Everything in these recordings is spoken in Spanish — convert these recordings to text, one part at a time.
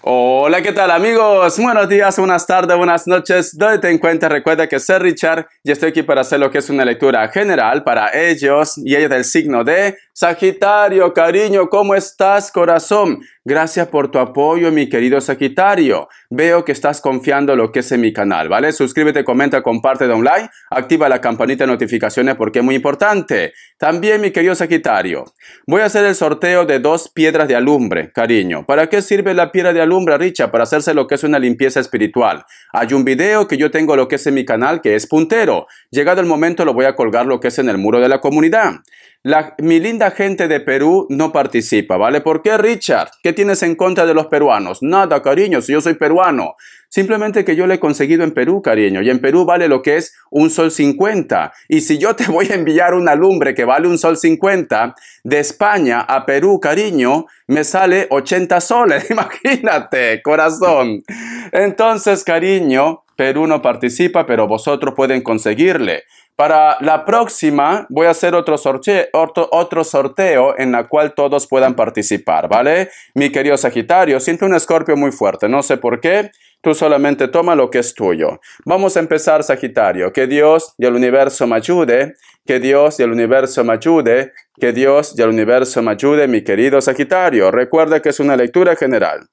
Hola, ¿qué tal amigos? Buenos días, buenas tardes, buenas noches. Donde en cuenta recuerda que soy Richard y estoy aquí para hacer lo que es una lectura general para ellos y ellas del signo de Sagitario. Cariño, ¿cómo estás, corazón? Gracias por tu apoyo, mi querido Sagitario. Veo que estás confiando lo que es en mi canal, ¿vale? Suscríbete, comenta, comparte, da un like, activa la campanita de notificaciones porque es muy importante. También, mi querido Sagitario, voy a hacer el sorteo de dos piedras de alumbre, cariño. ¿Para qué sirve la piedra de alumbra Richa, para hacerse lo que es una limpieza espiritual. Hay un video que yo tengo lo que es en mi canal, que es puntero. Llegado el momento lo voy a colgar lo que es en el muro de la comunidad mi linda gente de Perú no participa, ¿vale? ¿Por qué, Richard? ¿Qué tienes en contra de los peruanos? Nada, cariño, si yo soy peruano. Simplemente que yo lo he conseguido en Perú, cariño, y en Perú vale lo que es un sol cincuenta. Y si yo te voy a enviar una lumbre que vale un sol 50, de España a Perú, cariño, me sale 80 soles, imagínate, corazón. Entonces, cariño, pero uno participa, pero vosotros pueden conseguirle. Para la próxima voy a hacer otro sorteo, otro sorteo en la cual todos puedan participar, ¿vale? Mi querido Sagitario, siento un escorpio muy fuerte, no sé por qué. Tú solamente toma lo que es tuyo. Vamos a empezar, Sagitario. Que Dios y el universo me ayude. Que Dios y el universo me ayude. Que Dios y el universo me ayude, mi querido Sagitario. Recuerda que es una lectura general.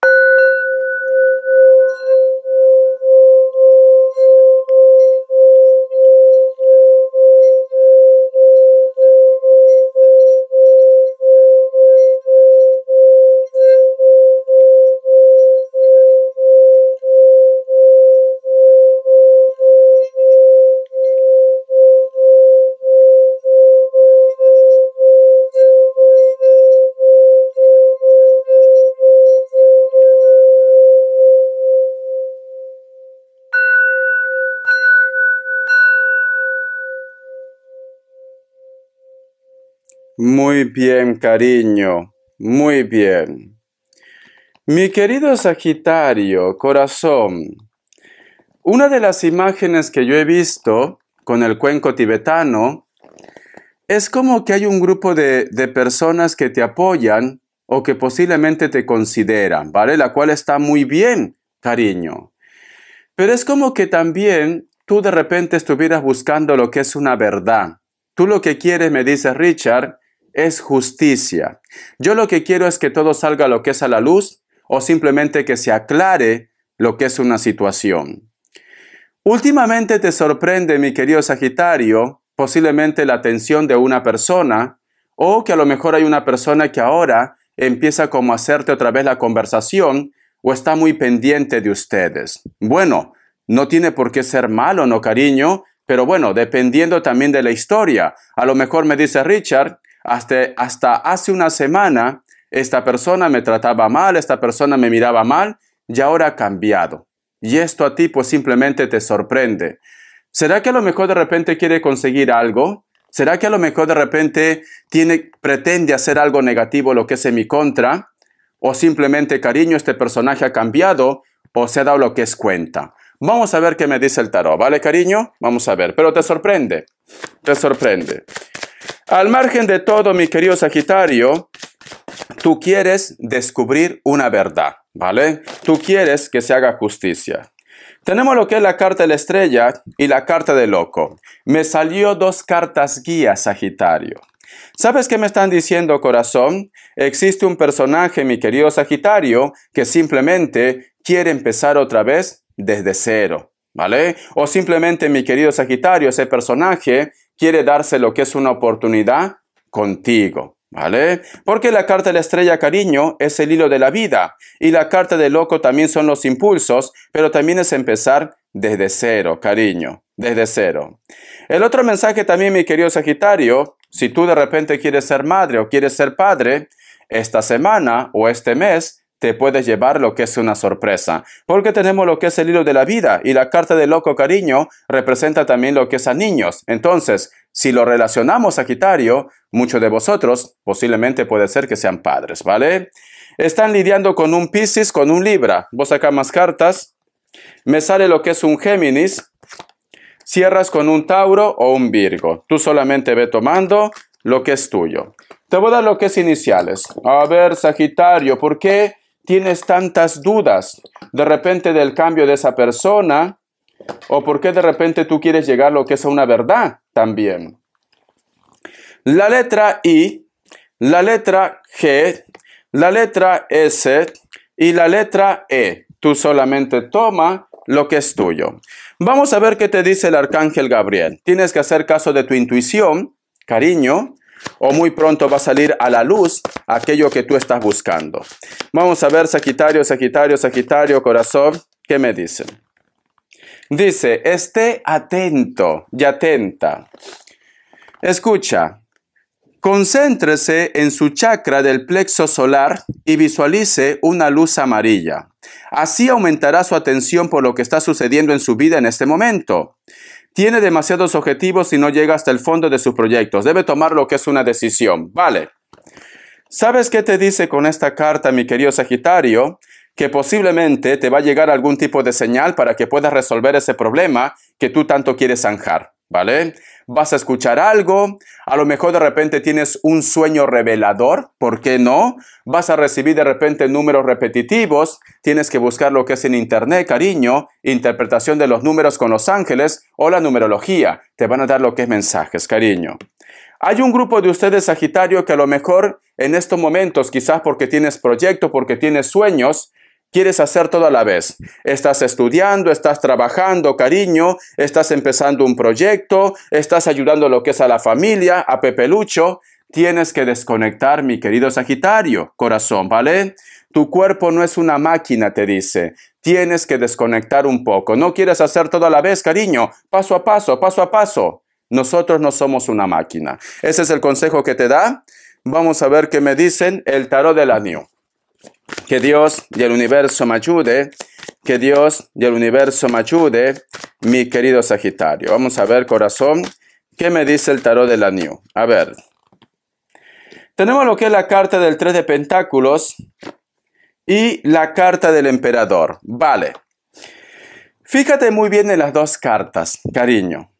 Muy bien, cariño, muy bien. Mi querido Sagitario, corazón, una de las imágenes que yo he visto con el cuenco tibetano es como que hay un grupo de, personas que te apoyan o que posiblemente te consideran, ¿vale? La cual está muy bien, cariño. Pero es como que también tú de repente estuvieras buscando lo que es una verdad. Tú lo que quieres, me dice Richard, es justicia. Yo lo que quiero es que todo salga lo que es a la luz o simplemente que se aclare lo que es una situación. Últimamente te sorprende, mi querido Sagitario, posiblemente la atención de una persona o que a lo mejor hay una persona que ahora empieza como a hacerte otra vez la conversación o está muy pendiente de ustedes. Bueno, no tiene por qué ser malo, ¿no, cariño? Pero bueno, dependiendo también de la historia. A lo mejor me dice Richard, hasta, hace una semana esta persona me trataba mal, esta persona me miraba mal y ahora ha cambiado. Y esto a ti pues simplemente te sorprende. ¿Será que a lo mejor de repente quiere conseguir algo? ¿Será que a lo mejor de repente tiene, pretende hacer algo negativo, lo que es en mi contra? ¿O simplemente, cariño, este personaje ha cambiado o se ha dado lo que es cuenta? Vamos a ver qué me dice el tarot, ¿vale, cariño? Vamos a ver, pero te sorprende, te sorprende. Al margen de todo, mi querido Sagitario, tú quieres descubrir una verdad, ¿vale? Tú quieres que se haga justicia. Tenemos lo que es la carta de la estrella y la carta de loco. Me salió dos cartas guía, Sagitario. ¿Sabes qué me están diciendo, corazón? Existe un personaje, mi querido Sagitario, que simplemente quiere empezar otra vez desde cero, ¿vale? O simplemente, mi querido Sagitario, ese personaje quiere darse lo que es una oportunidad contigo. ¿Vale? Porque la carta de la estrella cariño es el hilo de la vida y la carta de loco también son los impulsos, pero también es empezar desde cero, cariño, desde cero. El otro mensaje también, mi querido Sagitario, si tú de repente quieres ser madre o quieres ser padre, esta semana o este mes te puedes llevar lo que es una sorpresa, porque tenemos lo que es el hilo de la vida y la carta de loco cariño representa también lo que es a niños. Entonces, si lo relacionamos a muchos de vosotros posiblemente puede ser que sean padres, ¿vale? Están lidiando con un Pisces, con un Libra. Vos sacas más cartas, me sale lo que es un Géminis, cierras con un Tauro o un Virgo. Tú solamente ve tomando lo que es tuyo. Te voy a dar lo que es iniciales. A ver, Sagitario, ¿por qué tienes tantas dudas de repente del cambio de esa persona? ¿O por qué de repente tú quieres llegar a lo que es una verdad? también. La letra I, la letra G, la letra S y la letra E. Tú solamente toma lo que es tuyo. Vamos a ver qué te dice el arcángel Gabriel. Tienes que hacer caso de tu intuición, cariño, o muy pronto va a salir a la luz aquello que tú estás buscando. Vamos a ver, Sagitario, Sagitario, Sagitario, corazón, ¿qué me dicen? Dice, esté atento y atenta. Escucha, concéntrese en su chakra del plexo solar y visualice una luz amarilla. Así aumentará su atención por lo que está sucediendo en su vida en este momento. Tiene demasiados objetivos y no llega hasta el fondo de sus proyectos. Debe tomar lo que es una decisión. Vale. ¿Sabes qué te dice con esta carta, mi querido Sagitario? que posiblemente te va a llegar algún tipo de señal para que puedas resolver ese problema que tú tanto quieres zanjar, ¿vale? Vas a escuchar algo, a lo mejor de repente tienes un sueño revelador, ¿por qué no? Vas a recibir de repente números repetitivos, tienes que buscar lo que es en internet, cariño, interpretación de los números con los ángeles o la numerología, te van a dar lo que es mensajes, cariño. Hay un grupo de ustedes, Sagitario, que a lo mejor en estos momentos, quizás porque tienes proyecto porque tienes sueños, Quieres hacer todo a la vez. Estás estudiando, estás trabajando, cariño, estás empezando un proyecto, estás ayudando lo que es a la familia, a Pepe Lucho. Tienes que desconectar, mi querido Sagitario, corazón, ¿vale? Tu cuerpo no es una máquina, te dice. Tienes que desconectar un poco. No quieres hacer todo a la vez, cariño. Paso a paso, paso a paso. Nosotros no somos una máquina. Ese es el consejo que te da. Vamos a ver qué me dicen el tarot del año. Que Dios y el universo me ayude. Que Dios y el universo me ayude, mi querido Sagitario. Vamos a ver, corazón, qué me dice el tarot de la New. A ver. Tenemos lo que es la carta del 3 de Pentáculos y la carta del Emperador. Vale. Fíjate muy bien en las dos cartas, cariño.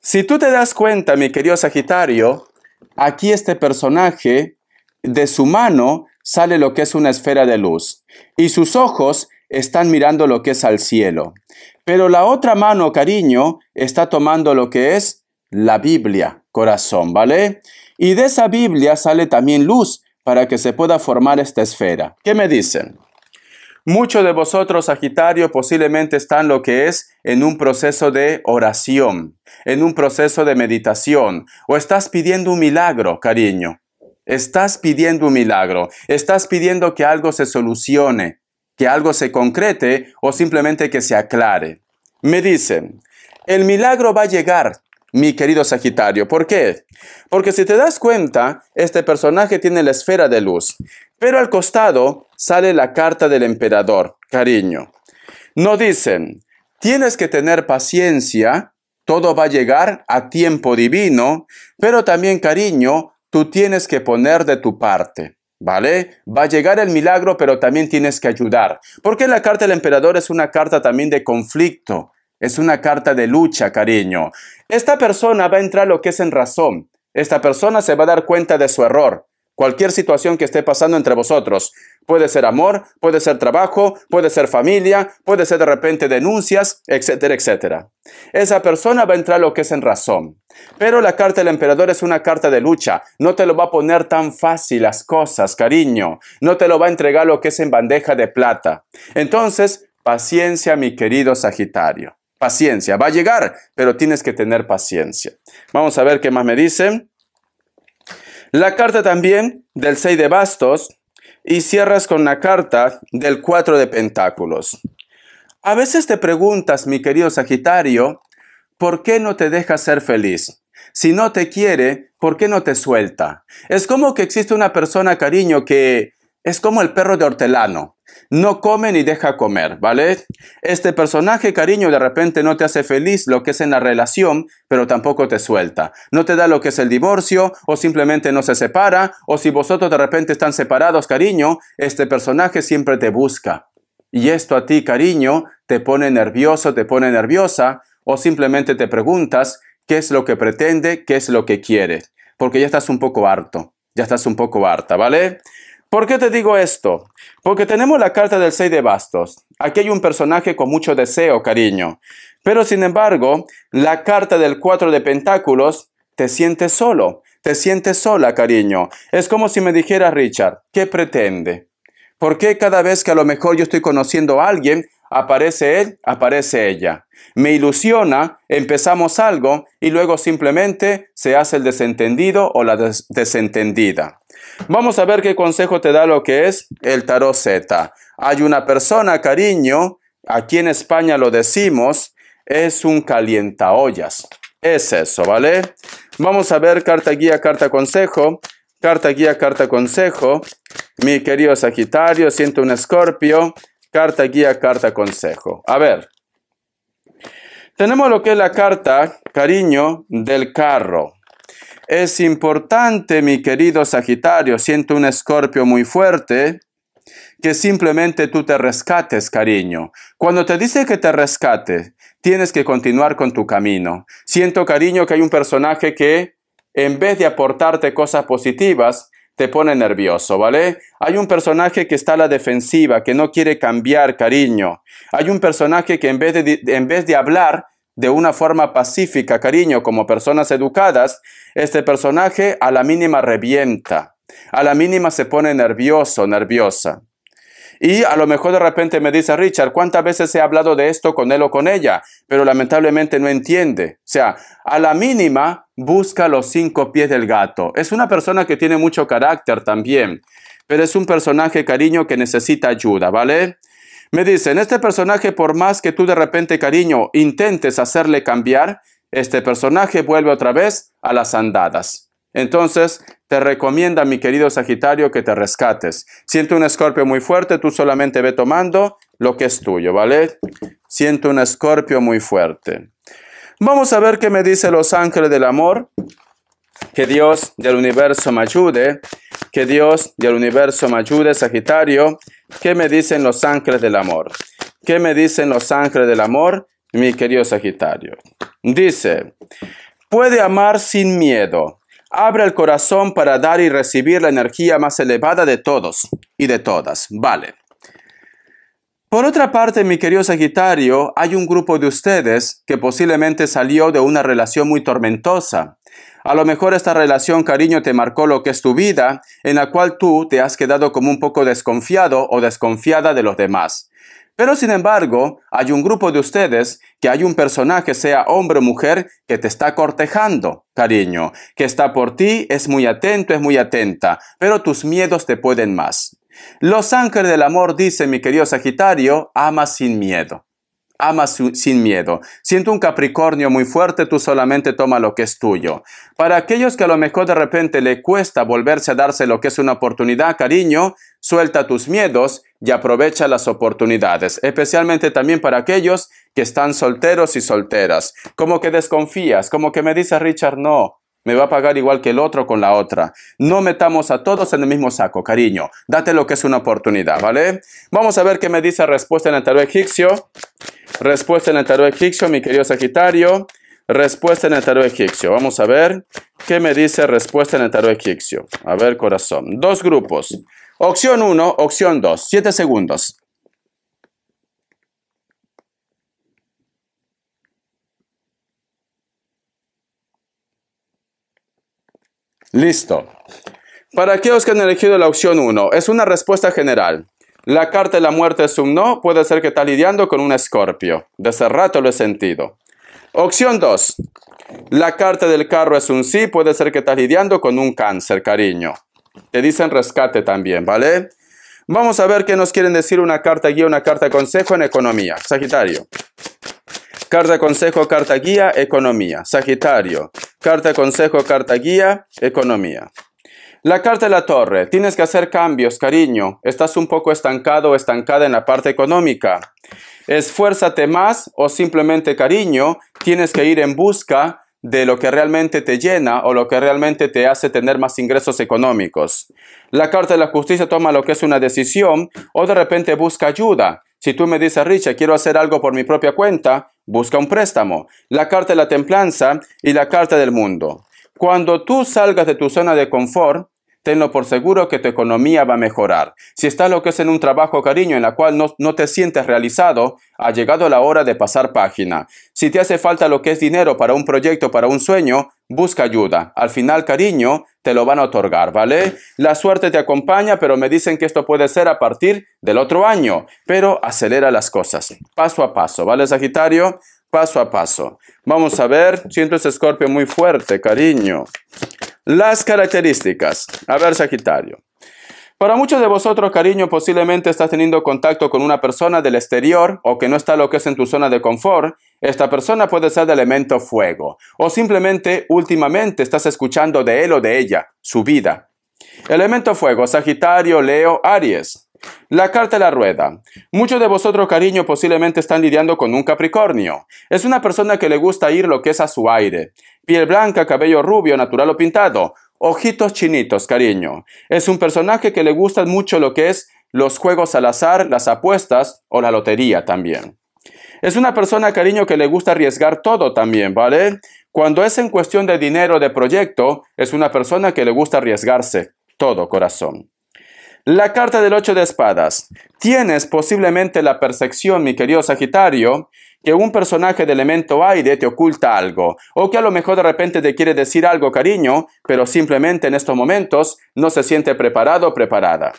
Si tú te das cuenta, mi querido Sagitario, aquí este personaje de su mano sale lo que es una esfera de luz, y sus ojos están mirando lo que es al cielo. Pero la otra mano, cariño, está tomando lo que es la Biblia, corazón, ¿vale? Y de esa Biblia sale también luz para que se pueda formar esta esfera. ¿Qué me dicen? Muchos de vosotros, Sagitario, posiblemente están lo que es en un proceso de oración, en un proceso de meditación, o estás pidiendo un milagro, cariño. Estás pidiendo un milagro, estás pidiendo que algo se solucione, que algo se concrete o simplemente que se aclare. Me dicen, el milagro va a llegar, mi querido Sagitario. ¿Por qué? Porque si te das cuenta, este personaje tiene la esfera de luz, pero al costado sale la carta del emperador, cariño. No dicen, tienes que tener paciencia, todo va a llegar a tiempo divino, pero también, cariño, tú tienes que poner de tu parte. ¿Vale? Va a llegar el milagro, pero también tienes que ayudar. Porque la carta del emperador es una carta también de conflicto. Es una carta de lucha, cariño. Esta persona va a entrar lo que es en razón. Esta persona se va a dar cuenta de su error. Cualquier situación que esté pasando entre vosotros. Puede ser amor, puede ser trabajo, puede ser familia, puede ser de repente denuncias, etcétera, etcétera. Esa persona va a entrar lo que es en razón. Pero la carta del emperador es una carta de lucha. No te lo va a poner tan fácil las cosas, cariño. No te lo va a entregar lo que es en bandeja de plata. Entonces, paciencia, mi querido Sagitario. Paciencia. Va a llegar, pero tienes que tener paciencia. Vamos a ver qué más me dicen. La carta también del 6 de bastos y cierras con la carta del 4 de pentáculos. A veces te preguntas, mi querido Sagitario, ¿por qué no te deja ser feliz? Si no te quiere, ¿por qué no te suelta? Es como que existe una persona, cariño, que es como el perro de hortelano. No come ni deja comer, ¿vale? Este personaje, cariño, de repente no te hace feliz lo que es en la relación, pero tampoco te suelta. No te da lo que es el divorcio, o simplemente no se separa, o si vosotros de repente están separados, cariño, este personaje siempre te busca. Y esto a ti, cariño, te pone nervioso, te pone nerviosa, o simplemente te preguntas qué es lo que pretende, qué es lo que quiere, porque ya estás un poco harto, ya estás un poco harta, ¿vale? ¿Por qué te digo esto? Porque tenemos la carta del 6 de bastos. Aquí hay un personaje con mucho deseo, cariño. Pero sin embargo, la carta del 4 de pentáculos, te siente solo, te sientes sola, cariño. Es como si me dijera Richard, ¿qué pretende? porque cada vez que a lo mejor yo estoy conociendo a alguien, aparece él, aparece ella. Me ilusiona, empezamos algo y luego simplemente se hace el desentendido o la desentendida. Vamos a ver qué consejo te da lo que es el tarot Z. Hay una persona, cariño, aquí en España lo decimos, es un calientaollas. Es eso, ¿vale? Vamos a ver carta guía, carta consejo. Carta guía, carta consejo. Mi querido Sagitario, siento un escorpio. Carta guía, carta consejo. A ver, tenemos lo que es la carta cariño del carro. Es importante, mi querido Sagitario, siento un escorpio muy fuerte, que simplemente tú te rescates, cariño. Cuando te dice que te rescate, tienes que continuar con tu camino. Siento, cariño, que hay un personaje que, en vez de aportarte cosas positivas, te pone nervioso, ¿vale? Hay un personaje que está a la defensiva, que no quiere cambiar, cariño. Hay un personaje que en vez de, en vez de hablar de una forma pacífica, cariño, como personas educadas, este personaje a la mínima revienta, a la mínima se pone nervioso, nerviosa. Y a lo mejor de repente me dice Richard, ¿cuántas veces he hablado de esto con él o con ella? Pero lamentablemente no entiende. O sea, a la mínima busca los cinco pies del gato. Es una persona que tiene mucho carácter también, pero es un personaje cariño que necesita ayuda, ¿vale? Me dicen, este personaje por más que tú de repente cariño intentes hacerle cambiar, este personaje vuelve otra vez a las andadas. Entonces, te recomienda, mi querido Sagitario, que te rescates. Siento un escorpio muy fuerte, tú solamente ve tomando lo que es tuyo, ¿vale? Siento un escorpio muy fuerte. Vamos a ver qué me dice los ángeles del amor. Que Dios del universo me ayude. Que Dios del universo me ayude, Sagitario. ¿Qué me dicen los ángeles del amor? ¿Qué me dicen los ángeles del amor, mi querido Sagitario? Dice, puede amar sin miedo Abra el corazón para dar y recibir la energía más elevada de todos y de todas. Vale. Por otra parte, mi querido Sagitario, hay un grupo de ustedes que posiblemente salió de una relación muy tormentosa. A lo mejor esta relación, cariño, te marcó lo que es tu vida, en la cual tú te has quedado como un poco desconfiado o desconfiada de los demás. Pero sin embargo, hay un grupo de ustedes que hay un personaje, sea hombre o mujer, que te está cortejando, cariño, que está por ti, es muy atento, es muy atenta, pero tus miedos te pueden más. Los ángeles del amor dice mi querido Sagitario, ama sin miedo. Ama sin miedo. Siento un Capricornio muy fuerte, tú solamente toma lo que es tuyo. Para aquellos que a lo mejor de repente le cuesta volverse a darse lo que es una oportunidad, cariño, suelta tus miedos y aprovecha las oportunidades, especialmente también para aquellos que están solteros y solteras. Como que desconfías, como que me dice Richard, no, me va a pagar igual que el otro con la otra. No metamos a todos en el mismo saco, cariño. Date lo que es una oportunidad, ¿vale? Vamos a ver qué me dice respuesta en el tarot egipcio. Respuesta en el tarot egipcio, mi querido Sagitario. Respuesta en el tarot egipcio. Vamos a ver qué me dice respuesta en el tarot egipcio. A ver, corazón. Dos grupos. Opción 1, opción 2. 7 segundos. Listo. ¿Para aquellos que han elegido la opción 1? Es una respuesta general. La carta de la muerte es un no, puede ser que está lidiando con un escorpio. De ese rato lo he sentido. Opción 2. La carta del carro es un sí, puede ser que estás lidiando con un cáncer, cariño. Te dicen rescate también, ¿vale? Vamos a ver qué nos quieren decir una carta guía, una carta consejo en economía. Sagitario. Carta consejo, carta guía, economía. Sagitario. Carta consejo, carta guía, economía. La carta de la torre. Tienes que hacer cambios, cariño. Estás un poco estancado o estancada en la parte económica. Esfuérzate más o simplemente, cariño, tienes que ir en busca de lo que realmente te llena o lo que realmente te hace tener más ingresos económicos. La Carta de la Justicia toma lo que es una decisión o de repente busca ayuda. Si tú me dices, Richard, quiero hacer algo por mi propia cuenta, busca un préstamo. La Carta de la Templanza y la Carta del Mundo. Cuando tú salgas de tu zona de confort, tenlo por seguro que tu economía va a mejorar. Si estás lo que es en un trabajo, cariño, en la cual no, no, te sientes realizado, ha llegado la hora de pasar página. Si te hace falta lo que es dinero para un proyecto, para un sueño, busca ayuda. Al final, cariño, te lo van a otorgar, ¿vale? La suerte te acompaña, pero me dicen que esto puede ser a partir del otro año. Pero acelera las cosas, paso a paso, ¿vale, Sagitario? Paso a paso. Vamos a ver, siento ese escorpio muy fuerte, cariño. Las características. A ver, Sagitario. Para muchos de vosotros, cariño, posiblemente estás teniendo contacto con una persona del exterior o que no está lo que es en tu zona de confort. Esta persona puede ser de elemento fuego o simplemente últimamente estás escuchando de él o de ella, su vida. Elemento fuego, Sagitario, Leo, Aries. La carta a la rueda. Muchos de vosotros, cariño, posiblemente están lidiando con un Capricornio. Es una persona que le gusta ir lo que es a su aire. Piel blanca, cabello rubio, natural o pintado. Ojitos chinitos, cariño. Es un personaje que le gusta mucho lo que es los juegos al azar, las apuestas o la lotería también. Es una persona, cariño, que le gusta arriesgar todo también, ¿vale? Cuando es en cuestión de dinero, o de proyecto, es una persona que le gusta arriesgarse todo, corazón. La carta del 8 de espadas. Tienes posiblemente la percepción, mi querido Sagitario, que un personaje de elemento aire te oculta algo, o que a lo mejor de repente te quiere decir algo, cariño, pero simplemente en estos momentos no se siente preparado o preparada.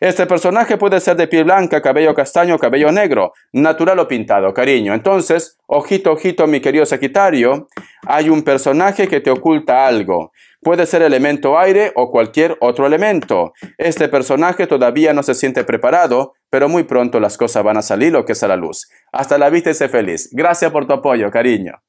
Este personaje puede ser de piel blanca, cabello castaño, cabello negro, natural o pintado, cariño. Entonces, ojito, ojito, mi querido Sagitario, hay un personaje que te oculta algo. Puede ser elemento aire o cualquier otro elemento. Este personaje todavía no se siente preparado, pero muy pronto las cosas van a salir lo que es a la luz. Hasta la vista y sé feliz. Gracias por tu apoyo, cariño.